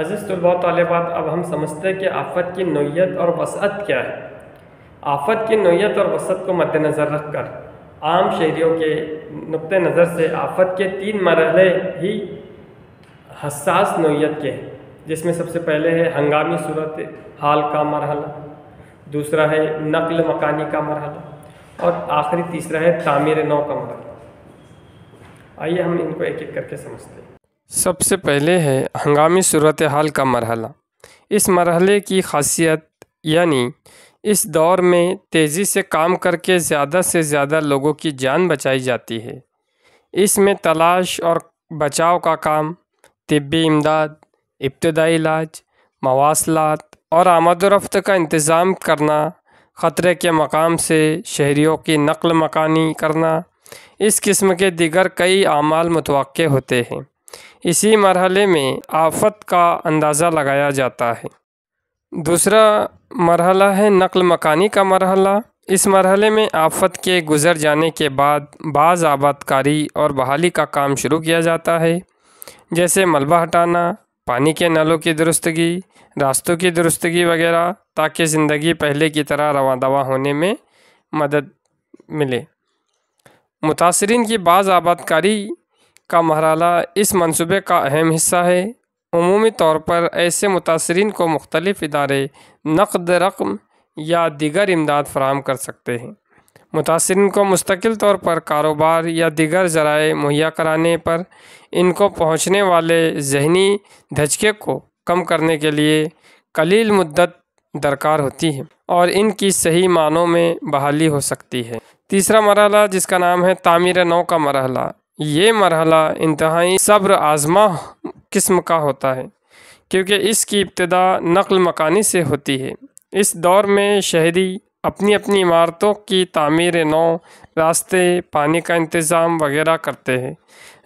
अज़ीज़ तलबा तलबात अब हम समझते हैं कि आफ़त की नोयत और वसअत क्या है आफ़त की नोयत और वसअत को मद्दनज़र रख कर आम शहरीों के नुक़ नज़र से आफ़त के तीन मरहले ही हसास नोयत के हैं जिसमें सबसे पहले है हंगामी सूरत हाल का मरहला दूसरा है नकल मकानी का मरहला और आखिरी तीसरा है तामीर नौ का मरहला आइए हम इनको एक एक करके समझते हैं सबसे पहले है हंगामी सूरत हाल का मरहला इस मरहले की खासियत यानी इस दौर में तेज़ी से काम करके ज़्यादा से ज़्यादा लोगों की जान बचाई जाती है इसमें तलाश और बचाव का काम तबी इमदाद इब्तदाई इलाज मवासलात और आमदोरफ्त का इंतज़ाम करना ख़तरे के मकाम से शहरीों की नकल मकानी करना इस किस्म के दिगर कई अमाल मतवक़ होते हैं इसी मरहले में आफत का अंदाज़ा लगाया जाता है दूसरा मरहला है नकल मकानी का मरहला इस मरहले में आफत के गुज़र जाने के बाद बाज़ आबादकारी और बहाली का काम शुरू किया जाता है जैसे मलबा हटाना पानी के नलों की दुरुस्तगी रास्तों की दुरुस्तगी वगैरह ताकि ज़िंदगी पहले की तरह रवा दवा होने में मदद मिले मुतासरीन की बाज़ आबादकारी का मरहला इस मनसूबे का अहम हिस्सा है अमूमी तौर पर ऐसे मुतासरीन को मुख्तलिफ इदारे नकद रकम या दीगर इमदाद फराम कर सकते हैं मुतासरीन को मुस्तकिल तौर पर कारोबार या दिगर ज़राए मुहैया कराने पर इनको पहुँचने वाले जहनी धचके को कम करने के लिए कलील मुद्दत दरकार होती है और इनकी सही मानों में बहाली हो सकती है तीसरा मरहला जिसका नाम है तामीर नौ का मरहला ये मरहला इंतहाई सब्र आज़मा किस्म का होता है क्योंकि इसकी इब्तदा नकल मकानी से होती है इस दौर में शहरी अपनी अपनी इमारतों की तमीर नौ रास्ते पानी का इंतज़ाम वगैरह करते हैं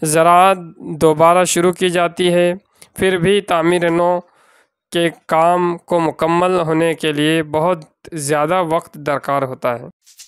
ज़रात दोबारा शुरू की जाती है फिर भी तमीर नौ के काम को मुकम्मल होने के लिए बहुत ज़्यादा वक्त दरकार होता है